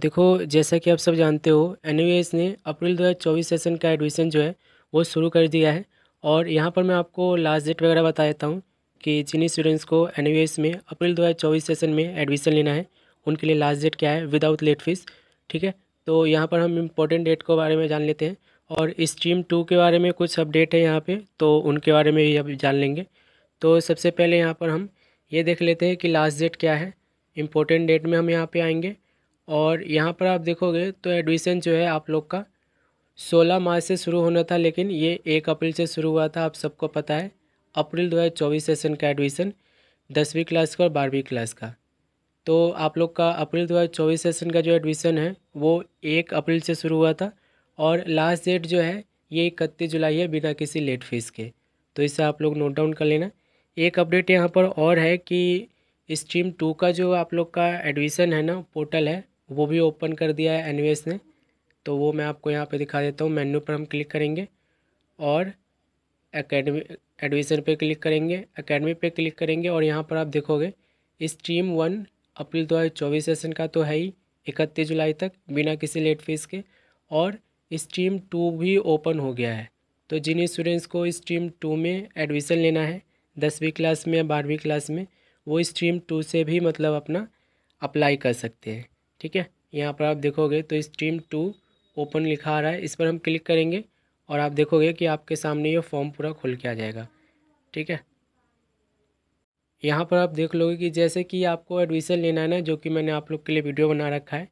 देखो जैसा कि आप सब जानते हो एन ने अप्रैल 2024 सेशन का एडमिशन जो है वो शुरू कर दिया है और यहाँ पर मैं आपको लास्ट डेट वगैरह बता देता हूँ कि जिन स्टूडेंट्स को एन में अप्रैल 2024 सेशन में एडमिशन लेना है उनके लिए लास्ट डेट क्या है विदाउट लेट फीस ठीक है तो यहाँ पर हम इम्पोर्टेंट डेट के बारे में जान लेते हैं और स्ट्रीम टू के बारे में कुछ अपडेट है यहाँ पे तो उनके बारे में भी अब जान लेंगे तो सबसे पहले यहाँ पर हम ये देख लेते हैं कि लास्ट डेट क्या है इम्पोर्टेंट डेट में हम यहाँ पे आएंगे और यहाँ पर आप देखोगे तो एडमिशन जो है आप लोग का सोलह मार्च से शुरू होना था लेकिन ये एक अप्रैल से शुरू हुआ था आप सबको पता है अप्रैल 2024 सेशन का एडमिशन दसवीं क्लास का और बारहवीं क्लास का तो आप लोग का अप्रैल 2024 सेशन का जो एडमिशन है वो एक अप्रैल से शुरू हुआ था और लास्ट डेट जो है ये इकतीस जुलाई है बिना किसी लेट फीस के तो इसे आप लोग नोट डाउन कर लेना एक अपडेट यहाँ पर और है कि स्ट्रीम टू का जो आप लोग का एडमिशन है ना पोर्टल है वो भी ओपन कर दिया है एनवीएस ने तो वो मैं आपको यहाँ पे दिखा देता हूँ मेन्यू पर हम क्लिक करेंगे और एकेडमी एडमिशन पे क्लिक करेंगे एकेडमी पे क्लिक करेंगे और यहाँ पर आप देखोगे स्ट्रीम वन अप्रैल दो हज़ार चौबीस सेशन का तो है ही इकतीस जुलाई तक बिना किसी लेट फीस के और स्ट्रीम टू भी ओपन हो गया है तो जिन स्टूडेंट्स को स्ट्रीम टू में एडमिशन लेना है दसवीं क्लास में या बारहवीं क्लास में वो स्ट्रीम टू से भी मतलब अपना अप्लाई कर सकते हैं ठीक है यहाँ पर आप देखोगे तो स्ट्रीम टू ओपन लिखा आ रहा है इस पर हम क्लिक करेंगे और आप देखोगे कि आपके सामने ये फॉर्म पूरा खुल के आ जाएगा ठीक है यहाँ पर आप देख लोगे कि जैसे कि आपको एडमिशन लेना है ना जो कि मैंने आप लोग के लिए वीडियो बना रखा है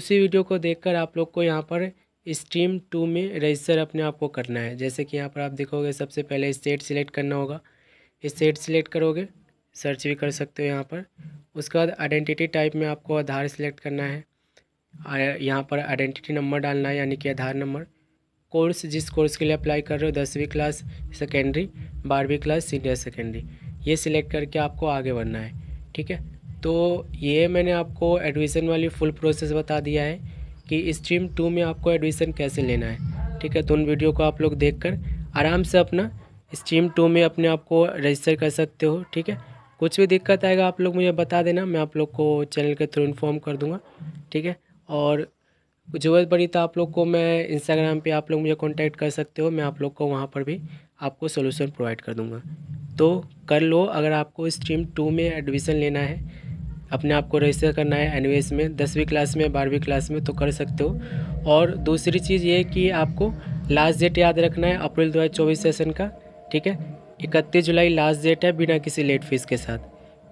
उसी वीडियो को देखकर आप लोग को यहाँ पर स्ट्रीम टू में रजिस्टर अपने आप को करना है जैसे कि यहाँ पर आप देखोगे सबसे पहले स्टेट सिलेक्ट करना होगा स्टेट सिलेक्ट करोगे सर्च भी कर सकते हो यहाँ पर उसके बाद आइडेंटिटी टाइप में आपको आधार सेलेक्ट करना है यहाँ पर आइडेंटिटी नंबर डालना है यानी कि आधार नंबर कोर्स जिस कोर्स के लिए अप्लाई कर रहे हो दसवीं क्लास सेकेंडरी बारहवीं क्लास सीनियर सेकेंडरी ये सिलेक्ट करके आपको आगे बढ़ना है ठीक है तो ये मैंने आपको एडमिशन वाली फुल प्रोसेस बता दिया है कि स्ट्रीम टू में आपको एडमिशन कैसे लेना है ठीक है तो उन वीडियो को आप लोग देख कर आराम से अपना स्ट्रीम टू में अपने आप को रजिस्टर कर सकते हो ठीक है कुछ भी दिक्कत आएगा आप लोग मुझे बता देना मैं आप लोग को चैनल के थ्रू इन्फॉर्म कर दूँगा ठीक है और ज़रूरत पड़ी तो आप लोग को मैं इंस्टाग्राम पे आप लोग मुझे कांटेक्ट कर सकते हो मैं आप लोग को वहाँ पर भी आपको सोल्यूशन प्रोवाइड कर दूँगा तो कर लो अगर आपको स्ट्रीम टू में एडमिशन लेना है अपने आप को रजिस्टर करना है एन में दसवीं क्लास में बारहवीं क्लास में तो कर सकते हो और दूसरी चीज़ ये कि आपको लास्ट डेट याद रखना है अप्रैल दो सेशन का ठीक है इकतीस जुलाई लास्ट डेट है बिना किसी लेट फीस के साथ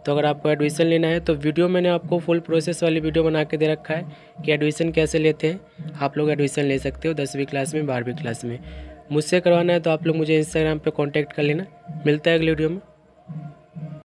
तो अगर आपको एडमिशन लेना है तो वीडियो मैंने आपको फुल प्रोसेस वाली वीडियो बना के दे रखा है कि एडमिशन कैसे लेते हैं आप लोग एडमिशन ले सकते हो दसवीं क्लास में बारहवीं क्लास में मुझसे करवाना है तो आप लोग मुझे इंस्टाग्राम पर कॉन्टैक्ट कर लेना मिलता है अगले वीडियो में